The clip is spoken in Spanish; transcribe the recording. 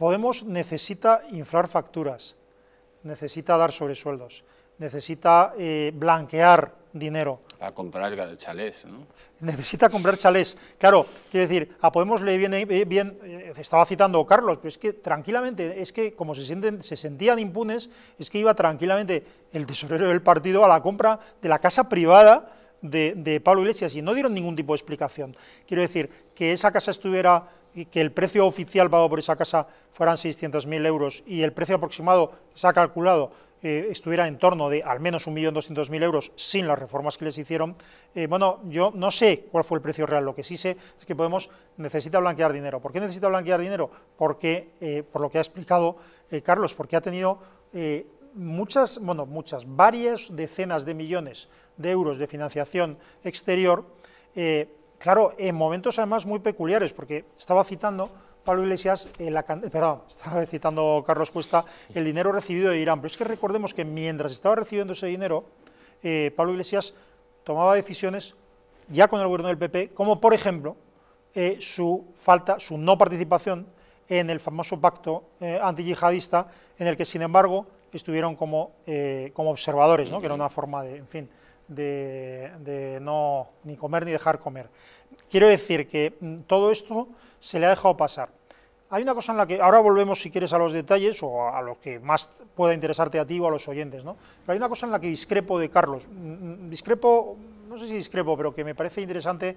Podemos necesita inflar facturas, necesita dar sobresueldos, necesita eh, blanquear dinero. Para comprar chalés, ¿no? Necesita comprar chalés. Claro, quiero decir, a Podemos le viene eh, bien, eh, estaba citando a Carlos, pero es que tranquilamente, es que como se, sentían impunes, es que iba tranquilamente el tesorero del partido a la compra de la casa privada de, de Pablo Iglesias y no dieron ningún tipo de explicación. Quiero decir, que esa casa estuviera que el precio oficial pago por esa casa fueran 600.000 euros y el precio aproximado que se ha calculado eh, estuviera en torno de al menos 1.200.000 euros sin las reformas que les hicieron, eh, bueno, yo no sé cuál fue el precio real, lo que sí sé es que Podemos necesita blanquear dinero. ¿Por qué necesita blanquear dinero? Porque, eh, por lo que ha explicado Carlos, porque ha tenido muchas, bueno, muchas, varias decenas de millones de euros de financiación exterior, Claro, en momentos además muy peculiares, porque estaba citando Pablo Iglesias, en la, perdón, estaba citando Carlos Cuesta, el dinero recibido de Irán. Pero es que recordemos que mientras estaba recibiendo ese dinero, eh, Pablo Iglesias tomaba decisiones ya con el gobierno del PP, como por ejemplo eh, su falta, su no participación en el famoso pacto eh, antiyihadista, en el que sin embargo estuvieron como, como observadores, ¿no? que era una forma de, en fin, de, no ni comer ni dejar comer. Quiero decir que mm, todo esto se le ha dejado pasar. Hay una cosa en la que ahora volvemos, si quieres, a los detalles o a lo que más pueda interesarte a ti o a los oyentes, ¿no? Pero hay una cosa en la que discrepo de Carlos. Mm, mm, discrepo, no sé si discrepo, pero que me parece interesante